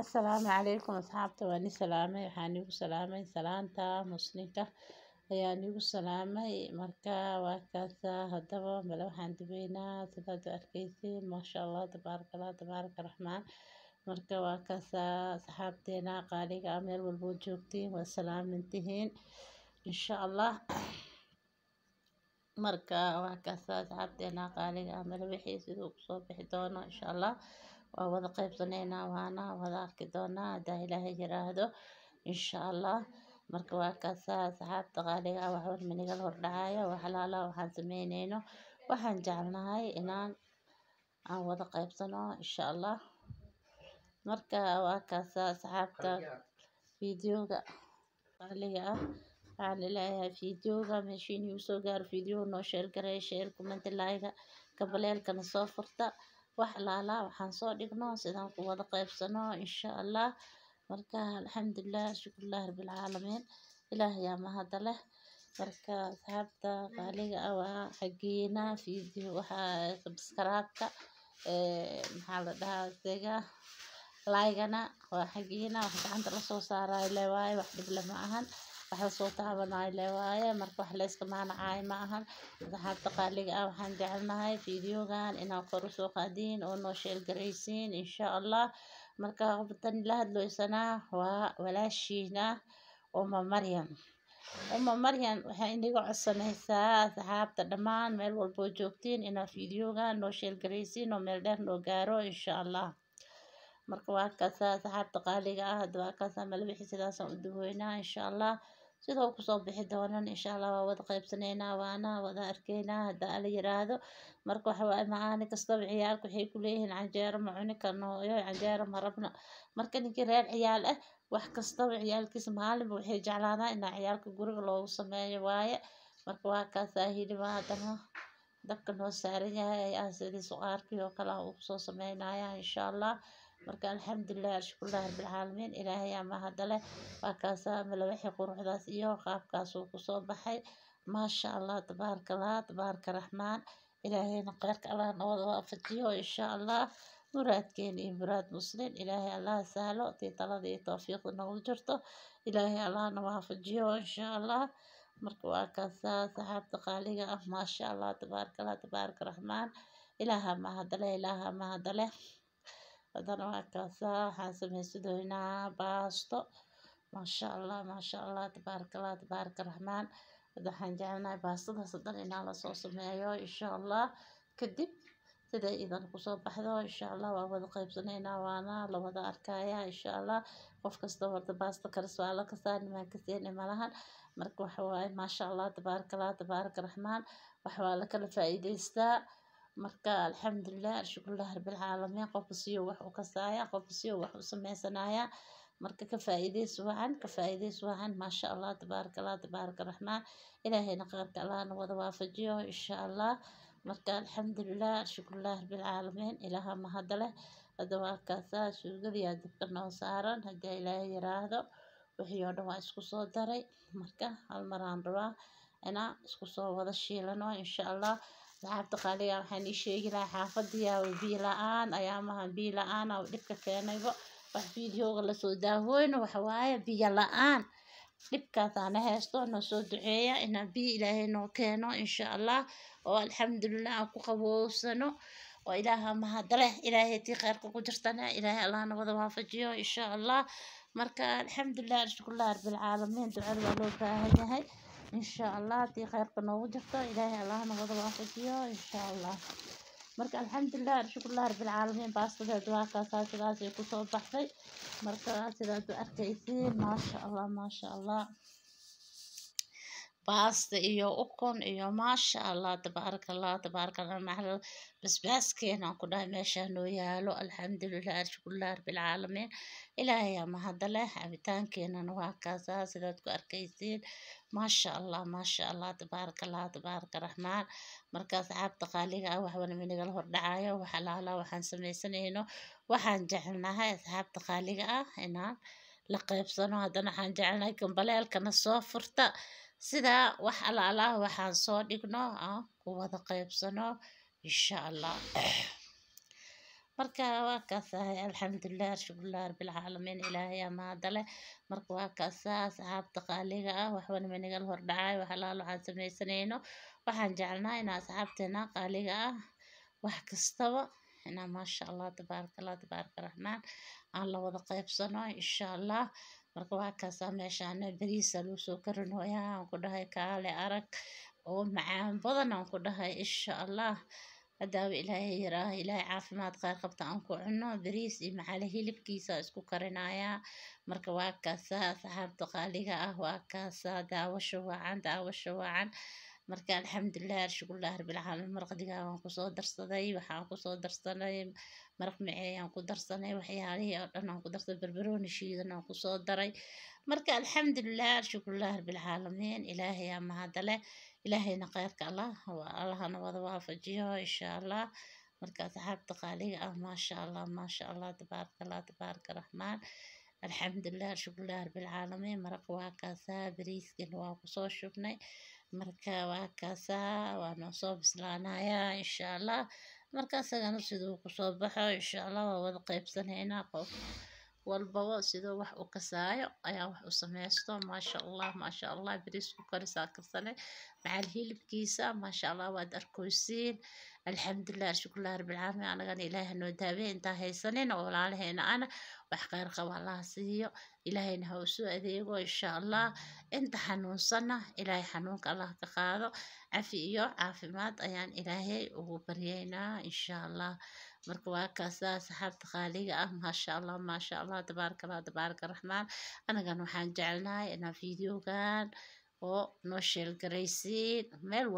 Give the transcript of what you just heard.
asalaamu calaykum asxaabta waa ni salaamay waxaa nigu salaamay salaanta muslinka ayaa nigu salaamay marka waa kaasa haddaba male waxaan dubeynaa sidaad u arkeysiin maasha allah tabaaraka allah tabaaraka raxmaan marka waa kaasaa asxaabteena qaaliga ah meel walboo joogtiin waa salaamantihiin insha allah marka waa kaasa asxaabteena qaaliga ah, ah male wixii siduu kusoo bixi doono insha allah waa wada qaybsaneynaa waana wada arki doonaa hadaa ilaahay yiraahdo insha allah marka waa kaasaa asxaab daqaaliga ah waxba minigala hordhacaya waxalaala waxaan sameynayno waxaan jecelnahay inaan aan wada qaybsano insha allah marka waa kaasaa asxaabta fiidiyoga daqaaliga ah waxaan leeyahay fiidiyoga meeshiin igu soo gaaro fiidiyoga noo sheer sheer kumanta laayga kabaleelkana soo furta wax ilaala waxaan soo dhigno sidaan ku wada qaybsano insha allah marka alxamdulilah shukurlahi rabbilcaalamiin ilaah yaa mahada leh marka asxaabta qaaliga ah waa xageena video waxaa sabskaraabka maxaa la dhahaa isaga laygana waa xageena wax gacanta lasoo saarayo le waaye wax dhible ma ahan wax lasoo taabanaayo le waaye marka wax layska maanacaayo ma ahan asxaabta qaaliga ah waxaan jecelnahay fiideogan inaad kor usoo qaadiin oo noo sheelgaraysiin insha allah marka qoftan la hadloysanaa waa walaashiina uma maryam uma maryam waxay inaga codsanaysaa asxaabta dhammaan meel walboo joogtiin inaad fiideogan noo sheelgaraysiin oo meel dheer noo gaaro insha allah marka waa kaasa asxaabta qaaliga ah hadda waa kaasa malabixi sidaasaan u duweynaa insha allah sidoo kusoo bixi doonan insha allah waa wada qaybsaneynaa waana wada arkeynaa hadda ala yiraahdo marka waxa waaye macaani kastaba ciyaalka waxay ku leeyihiin canjeero ma cuni karno iyo canjeero ma rabno marka ninkii reer ciyaal ah wax kastaba ciyaalkiisa maalinba waxay jeclaadaan inaa ciyaalka guriga loogu sameeyo waaye marka waa kaasaa hiliba haddana dabka noo saaran yahay ayaa sidii suqaarkii oo kale aan ah ugu soo sameynaya insha allah marka alxamdulilahi ashkurlahi rabilcaalamiin ilaahay ama hadale waa kaasaamila wixii quruxdaas iyo qaabkaasuu kusoo baxay maasha allah tabaarka allah tabaarka raxmaan ilaahayna kheyrka allah nabada waafajiyo insha allah muraadkeen iyo muraad muslin ilaahay allah sahlo tii talada iyo towfiiqda nagu jirto ilaahay allahna waafajiyo insha allah marka waa kaasaa saxaabta qaaliga ah maasha allah tabaarka allah tabaarka raxmaan ilaaha mahadale ilaaha mahadale haddana waa kaasa waxaan sameysan doonaa baasto maasha allah maasha allah tabaaraka allah tabaaraka raxmaan hadda waxaan jecelnahay baastadaas hadan inaan lasoo sameeyo insha allah kadib siday idan kusoo baxdo insha allah waa wada qaybsanaynaa waana la wada arkaya insha allah qof kastoo horta baasto karis waa la kasaa nimaan kaseeni malahan marka waxa waaye maasha allah tabaaraka allah tabaaraka raxmaan wax waa la kala faa'iidaystaa marka alxamdulilah alshukrulah rabilcaalamiin qofka siyo wax u kasaya qofka siyo wax u sameysanaya marka ka faa wacan ka faa wacan maasha allah tabaaraka allah tabaaraka raxmaan ilaahayna qaarka allahna wada waafajiyo insha allah marka alxamdulilah alshukrulah rabilcaalamiin ilaaha mahadda leh hadda waa kaasaa suugadiyaa dabka noo saaran haddii ilaaha yiraahdo wixii oo dhan waa isku soo daray marka hal maraan rabaa inaa isku soo wada shiilano insha allah lacagta qaali waxaan ii sheegi lahaa xaafadiyaa biyo la-aan ayaa biyo la-aan aa dhibka keenayba wax fiidiyooga lasoo daaweyno waxawaaye biyo la-aan dhibkaasaana heysto na soo duceeya inaan biyo ilaahay noo keeno insha allah oo alxamdulilah aan ku qaboosano oo ilaaha mahadaleh ilaahay tii kheyrka ku jirtana ilaahay allah nabada waafajiyo insha allah marka alxamdulilah alshukurilah rabbilcaalamiin ducada waa loo baahan yahay insha allah haddii kheyrka noogu jirto ilaahay allah nabada waafajiyo insha allah marka alxamdulilah alshukurlah rabbilcaalamiin baastadeedu waakaa sidaasay kusoo baxday marka sidaad u arkaysiin maasha allah maasha allah baasta iyo ukun iyo maasha allah tabaaraka allah tabaaraka allah maxal basbaaskeena ku dhahay meeshaa noo yaalo alxamdulilah alshukurlah rabbilcaalamiin ilaahay amahadaleh cabitaankeennana waa kaasaa sidaad ku arkaysiin maasha allah maasha allah tabaaraka allah tabaaraka raxmaan markaas caabta qaaliga ah waxbana minagala hordhacayo wax alaala waxaan samaysanayno waxaan jecelnahay asxaabta qaaliga ah inaan la qaybsano haddana waxaan jecelnahay gambaleelkana soo furta sidaa wax alaalaah waxaan soo dhigno aan ah, ku wada qaybsano insha allah marka waa kaas ahay alxamdulilah alshukrulah rabbilcaalamiin ilaahay amaadale marka waa kaasaa asxaabta qaaliga ah waxbanima nagala hordhacay waxalaal waxaan samaysanayno waxaan jecelnaa inaa asxaabteena qaaliga ah wax kastaba inaa maasha allah tabaaraka tabaaraka raxmaan aan la wada qaybsano insha allah marka waa kaasaa meeshaana beriisa lagu soo karinooyaa aan ku dhahay kaale arag oo macaan badan aan ku dhahay insha allah hadaawo ilaahay yaraaha ilaahay caafimaad qaar qabta aan ku cuno bariis iyo maxaale hilibkiisa isku karinayaa marka waa kaasaa saxaabta qaaliga ah waa kaasaa daawasho waacan daawasho waacan marka alxamdulilah ashkulah rabilcaalamiin maraqdigaa waan kusoo darsaday waxaan kusoo darsanay maraq maceeyaan ku darsanay waxyaalihii oo dhan aan ku darsaday barbarooni shiidan aan kusoo daray marka alxamdulilah ashkulah rabilcaalamiin ilaahayaa mahada leh ilaahayna kheyrka allah allahana wada waafajiyo insha allah marka asxaabta qaaliga ah maasha allah maasha allah tabaaraka allah tabaaraka raxmaan alxamdulilah ashkulah rabilcaalamiin maraq waa kaasaa bariiskan waa kusoo shubnay marka waa kaasaa waa noo soo bislaanayaa insha allah marka isagana siduu kusoo baxo insha allah waa wada qaybsanaynaa qof walbaba sidoo wax u kasaayo ayaa wax u sameysto maasha allah maasha allah bariis ku karisaa karsane macal hilibkiisa maasha allah waad arkoysiin alxamdulilah shukulahi rabbilcaalamiin anagana ilaahi noo daawey intaa haysanin oo walaalaheena ana wax kheyr qaba allaha siiyo ilaahayna ha usu adeego insha allah inta xanuunsanna ilaahay xanuunka allah ka qaado cafi iyo caafimaad ayaan ilaahay ugu baryaynaa insha allah marka waa kaasa asxaabta qaaliga ah maasha allah maasha allah tabaaraka allah tabaaraka raxmaan anagan waxaan jecelnahay inaan videogan oo noo sheelgaraysiin meel